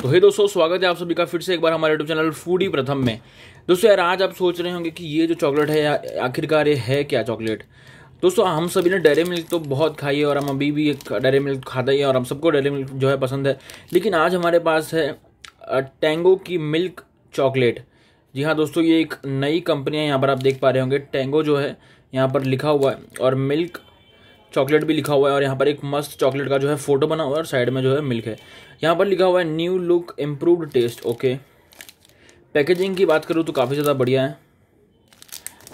तो हे दोस्तों स्वागत है आप सभी का फिर से एक बार हमारे यूट्यूब चैनल फूडी प्रथम में दोस्तों यार आज आप सोच रहे होंगे कि ये जो चॉकलेट है आखिरकार ये है क्या चॉकलेट दोस्तों हम सभी ने डेरी मिल्क तो बहुत खाई है और हम अभी भी एक डेरी मिल्क खाते ही है और हम सबको डेरी मिल्क जो है पसंद है लेकिन आज हमारे पास है टेंगो की मिल्क चॉकलेट जी हाँ दोस्तों ये एक नई कंपनी है यहाँ पर आप देख पा रहे होंगे टेंगो जो है यहाँ पर लिखा हुआ है और मिल्क चॉकलेट भी लिखा हुआ है और यहाँ पर एक मस्त चॉकलेट का जो है फोटो बना हुआ है और साइड में जो है मिल्क है यहाँ पर लिखा हुआ है new look improved taste okay packaging की बात करूँ तो काफ़ी ज़्यादा बढ़िया है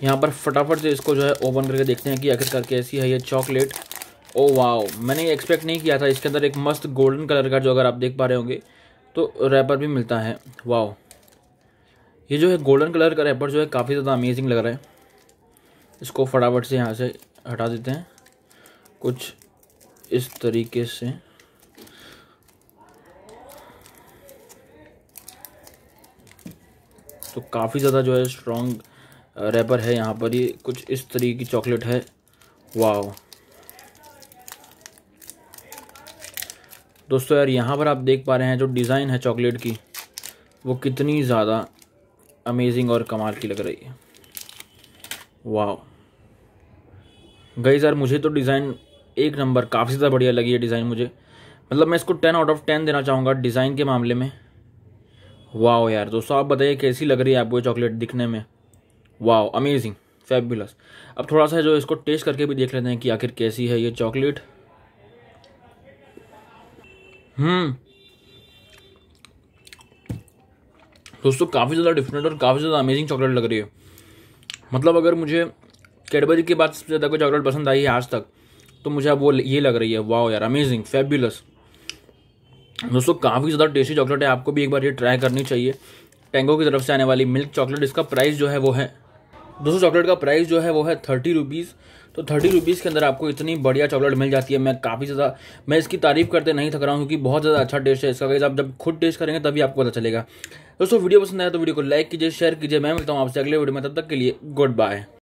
यहाँ पर फटाफट से इसको जो है ओपन करके देखते हैं कि आखिरकार कैसी है ये चॉकलेट ओ वाओ मैंने एक्सपेक्ट नहीं किया था इसके अंदर एक मस्त गोल्डन कलर का जो अगर आप देख पा रहे होंगे तो रैपर भी मिलता है वाओ ये जो है गोल्डन कलर का रैपर जो है काफ़ी ज़्यादा अमेजिंग लग रहा है इसको फटाफट से यहाँ से हटा देते हैं कुछ इस तरीके से तो काफ़ी ज़्यादा जो है स्ट्रॉन्ग रैपर है यहाँ पर ये कुछ इस तरीके की चॉकलेट है वाओ दोस्तों यार यहाँ पर आप देख पा रहे हैं जो डिज़ाइन है चॉकलेट की वो कितनी ज़्यादा अमेजिंग और कमाल की लग रही है वाओ गई यार मुझे तो डिज़ाइन एक नंबर काफ़ी ज़्यादा बढ़िया लगी है डिज़ाइन मुझे मतलब मैं इसको टेन आउट ऑफ टेन देना चाहूँगा डिज़ाइन के मामले में वाह यार दोस्तों आप बताइए कैसी लग रही है आपको ये चॉकलेट दिखने में वाह अमेजिंग फैबुलस अब थोड़ा सा जो इसको टेस्ट करके भी देख लेते हैं कि आखिर कैसी है ये चॉकलेट हम्म hmm। दोस्तों काफ़ी ज़्यादा डिफरेंट और काफ़ी ज़्यादा अमेजिंग चॉकलेट लग रही है मतलब अगर मुझे कैडबरी के बाद सबसे ज़्यादा कोई चॉकलेट पसंद आई है आज तक तो मुझे अब वो ये लग रही है वाह यार अमेजिंग फेबुलस दोस्तों काफ़ी ज़्यादा टेस्टी चॉकलेट है आपको भी एक बार ये ट्राई करनी चाहिए टेंगो की तरफ से आने वाली मिल्क चॉकलेट इसका प्राइस जो है वो है दोस्तों चॉकलेट का प्राइस जो है वो है थर्टी रुपीज़ तो थर्टी रुपीज़ के अंदर आपको इतनी बढ़िया चॉकलेट मिल जाती है मैं काफ़ी ज़्यादा मैं इसकी तारीफ करते नहीं थक रहा हूँ क्योंकि बहुत ज़्यादा अच्छा टेस्ट है इसका गाइज आप जब खुद टेस्ट करेंगे तभी आपको पता चलेगा दोस्तों वीडियो पसंद आया तो वीडियो को लाइक कीजिए शेयर कीजिए मैं मिलता हूँ आपसे अगले वीडियो में तब तक के लिए गुड बाय